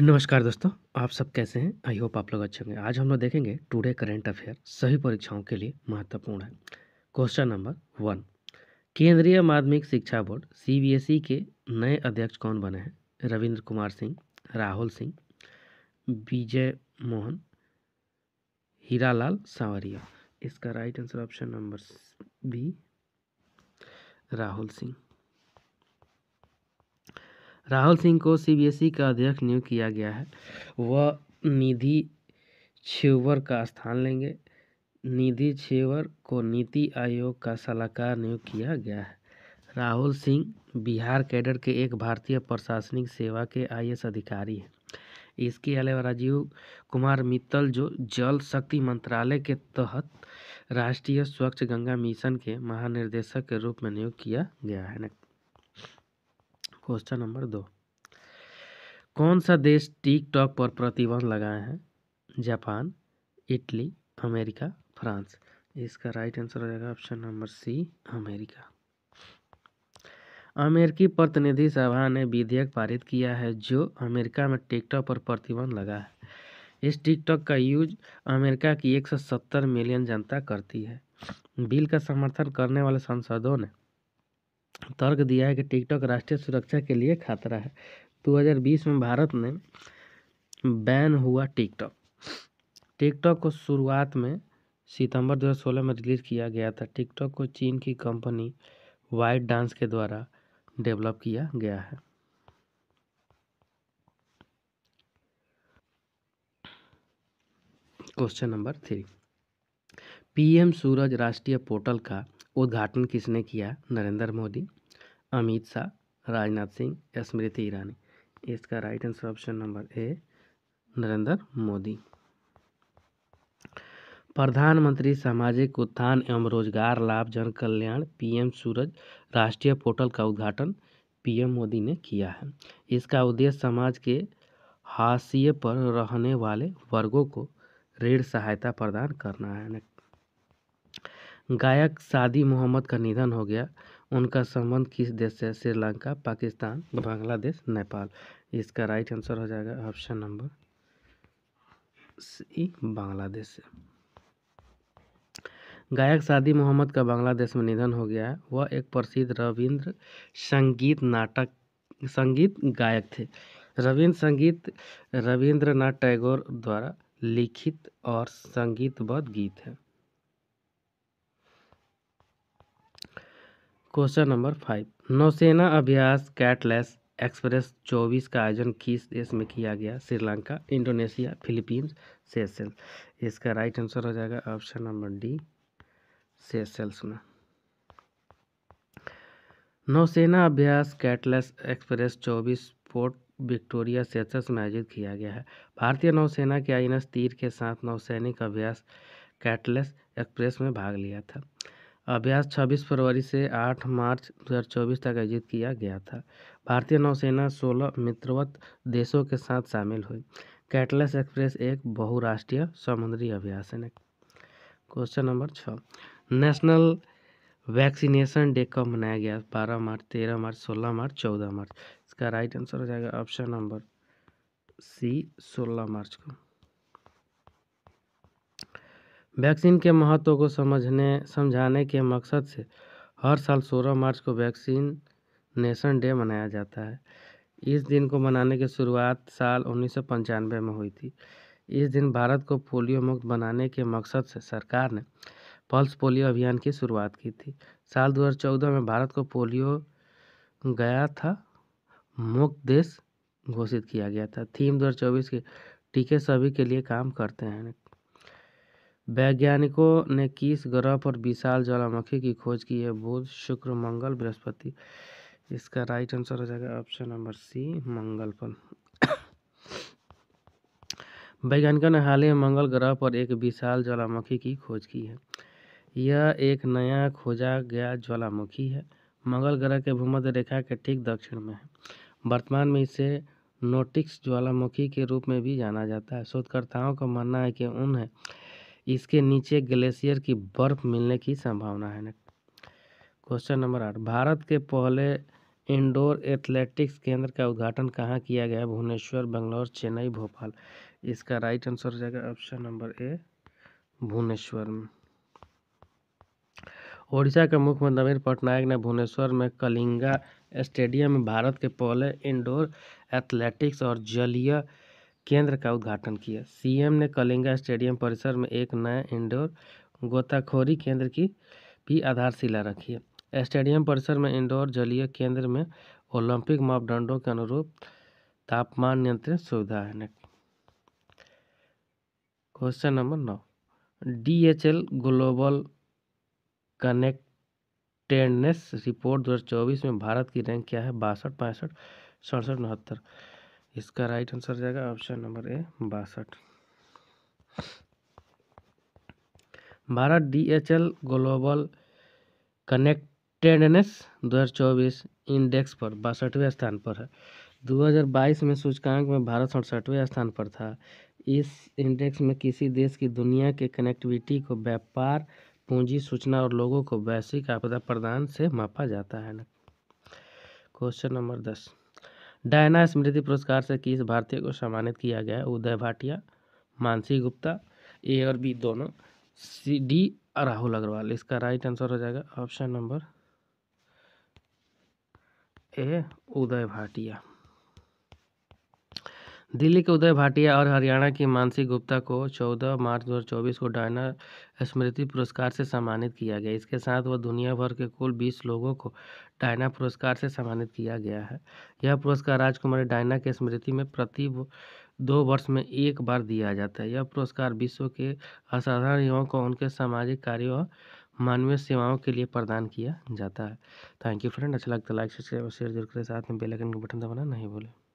नमस्कार दोस्तों आप सब कैसे हैं आई होप आप लोग अच्छे होंगे आज हम लोग देखेंगे टुडे करंट अफेयर सभी परीक्षाओं के लिए महत्वपूर्ण है क्वेश्चन नंबर वन केंद्रीय माध्यमिक शिक्षा बोर्ड सीबीएसई के नए अध्यक्ष कौन बने हैं रविंद्र कुमार सिंह राहुल सिंह विजय मोहन हीरालाल सावरिया इसका right answer option number B Rahul Singh Rahul Singh को सी बी एस ई का अध्यक्ष नियुक्त किया गया है वह निधि छेवर का स्थान लेंगे निधि छेवर को नीति आयोग का सलाहकार नियुक्त किया गया है राहुल सिंह बिहार कैडर के एक भारतीय प्रशासनिक सेवा के आई अधिकारी हैं इसके अलावा राजीव कुमार मित्तल जो जल शक्ति मंत्रालय के तहत राष्ट्रीय स्वच्छ गंगा मिशन के महानिर्देशक के रूप में नियुक्त किया गया है क्वेश्चन नंबर दो कौन सा देश टिकटॉक पर प्रतिबंध लगाए हैं जापान इटली अमेरिका फ्रांस इसका राइट आंसर हो जाएगा ऑप्शन नंबर सी अमेरिका अमेरिकी प्रतिनिधि सभा ने विधेयक पारित किया है जो अमेरिका में टिकटॉक पर प्रतिबंध लगा है इस टिकटॉक का यूज अमेरिका की 170 मिलियन जनता करती है बिल का समर्थन करने वाले सांसदों ने तर्क दिया है कि टिकटॉक राष्ट्रीय सुरक्षा के लिए खतरा है 2020 में भारत में बैन हुआ टिकटॉक टिकटॉक को शुरुआत में सितंबर 2016 में रिलीज किया गया था टिकटॉक को चीन की कंपनी वाइट डांस के द्वारा डेवलप किया गया है question number three PM Suraj राष्ट्रीय पोर्टल का उद्घाटन किसने किया नरेंद्र मोदी अमित शाह राजनाथ सिंह स्मृति ईरानी इसका right answer option number A Narendra Modi प्रधानमंत्री सामाजिक उत्थान एवं रोजगार लाभ जन कल्याण पीएम सूरज राष्ट्रीय पोर्टल का उद्घाटन पीएम मोदी ने किया है इसका उद्देश्य समाज के हाशिए पर रहने वाले वर्गों को ऋण सहायता प्रदान करना है गायक सादी मोहम्मद का निधन हो गया उनका संबंध किस देश से श्रीलंका पाकिस्तान बांग्लादेश नेपाल इसका राइट आंसर हो जाएगा ऑप्शन नंबर सी बांग्लादेश से गायक सादी मोहम्मद का बांग्लादेश में निधन हो गया वह एक प्रसिद्ध रविंद्र संगीत नाटक संगीत गायक थे रविंद्र संगीत रविंद्रनाथ टैगोर द्वारा लिखित और संगीतबद्ध गीत है क्वेश्चन नंबर फाइव नौसेना अभ्यास कैटलेस एक्सप्रेस चौबीस का आयोजन किस देश में किया गया श्रीलंका इंडोनेशिया फिलीपींस सेशेल इसका राइट आंसर हो जाएगा ऑप्शन नंबर डी सेशल्स में नौसेना अभ्यास कैटलेस एक्सप्रेस चौबीस पोर्ट विक्टोरिया सेशेल्स में आयोजित किया गया है भारतीय नौसेना के आईनस तीर के साथ नौसैनिक अभ्यास कैटलेस एक्सप्रेस में भाग लिया था अभ्यास 26 फरवरी से 8 मार्च 2024 तक आयोजित किया गया था भारतीय नौसेना 16 मित्रवत देशों के साथ शामिल हुई कैटलस एक्सप्रेस एक बहुराष्ट्रीय समुद्री अभ्यास है क्वेश्चन नंबर छः नेशनल वैक्सीनेशन डे कब मनाया गया 12 मार्च 13 मार्च 16 मार्च 14 मार्च इसका राइट आंसर हो जाएगा ऑप्शन नंबर सी 16 मार्च को वैक्सीन के महत्व को समझने समझाने के मकसद से हर साल सोलह मार्च को वैक्सीन नेशन डे मनाया जाता है इस दिन को मनाने की शुरुआत साल उन्नीस सौ पंचानवे में हुई थी इस दिन भारत को पोलियो मुक्त बनाने के मकसद से सरकार ने पल्स पोलियो अभियान की शुरुआत की थी साल 2014 में भारत को पोलियो गया था मुक्त देश घोषित किया गया था थीम 2024 के टीके सभी के लिए काम करते हैं वैज्ञानिकों ने किस ग्रह पर विशाल ज्वालामुखी की खोज की है बुध शुक्र मंगल बृहस्पति इसका राइट आंसर हो जाएगा ऑप्शन नंबर सी मंगल पर वैज्ञानिकों ने हाल ही में मंगल ग्रह पर एक विशाल ज्वालामुखी की खोज की है यह एक नया खोजा गया ज्वालामुखी है मंगल ग्रह के भूमध्य रेखा के ठीक दक्षिण में है वर्तमान में इसे नोटिक्स ज्वालामुखी के रूप में भी जाना जाता है शोधकर्ताओं का मानना है कि उन्हें इसके नीचे ग्लेशियर की बर्फ मिलने की संभावना है क्वेश्चन नंबर आठ भारत के पहले इंडोर एथलेटिक्स केंद्र का उद्घाटन कहाँ किया गया भुवनेश्वर बंगलौर चेन्नई भोपाल इसका राइट आंसर हो जाएगा ऑप्शन नंबर ए भुवनेश्वर में ओडिशा के मुख्यमंत्री नवीन पटनायक ने भुवनेश्वर में कलिंगा स्टेडियम में भारत के पहले इंडोर एथलेटिक्स और जलीय केंद्र का उद्घाटन किया सीएम ने कलिंगा स्टेडियम परिसर में एक नया इंडोर गोताखोरी केंद्र की भी आधारशिला रखी है स्टेडियम परिसर में इंडोर जलीय केंद्र में ओलंपिक मापदंडों के अनुरूप तापमान नियंत्रण सुविधा है क्वेश्चन नंबर नौ D H L global connectedness report दो में भारत की रैंक क्या है बासठ पैंसठ सड़सठ उनहत्तर इसका राइट आंसर जाएगा ऑप्शन नंबर ए बासठ भारत डीएचएल ग्लोबल कनेक्टेडनेस 2024 इंडेक्स पर बासठवें स्थान पर है 2022 में सूचकांक में भारत सड़सठवें स्थान पर था इस इंडेक्स में किसी देश की दुनिया के कनेक्टिविटी को व्यापार पूंजी सूचना और लोगों को वैश्विक आपदा प्रदान से मापा जाता है ना क्वेश्चन नंबर दस डायना स्मृति पुरस्कार से किस भारतीय को सम्मानित किया गया उदय भाटिया मानसी गुप्ता ए और बी दोनों सी डी राहुल अग्रवाल इसका राइट आंसर हो जाएगा option number A Uday Bhatia Delhi के उदय भाटिया और हरियाणा की मानसी गुप्ता को 14 मार्च 2024 को डायना स्मृति पुरस्कार से सम्मानित किया गया इसके साथ वह दुनिया भर के कुल 20 लोगों को डायना पुरस्कार से सम्मानित किया गया है यह पुरस्कार राजकुमारी डायना की स्मृति में प्रति दो वर्ष में एक बार दिया जाता है यह पुरस्कार विश्व के असाधारण युवाओं को उनके सामाजिक कार्यों और मानवीय सेवाओं के लिए प्रदान किया जाता है थैंक यू फ्रेंड अच्छा लगता है लाइक और शेयर जरूर करें साथ में बेलकन का बटन दबाना नहीं भूलें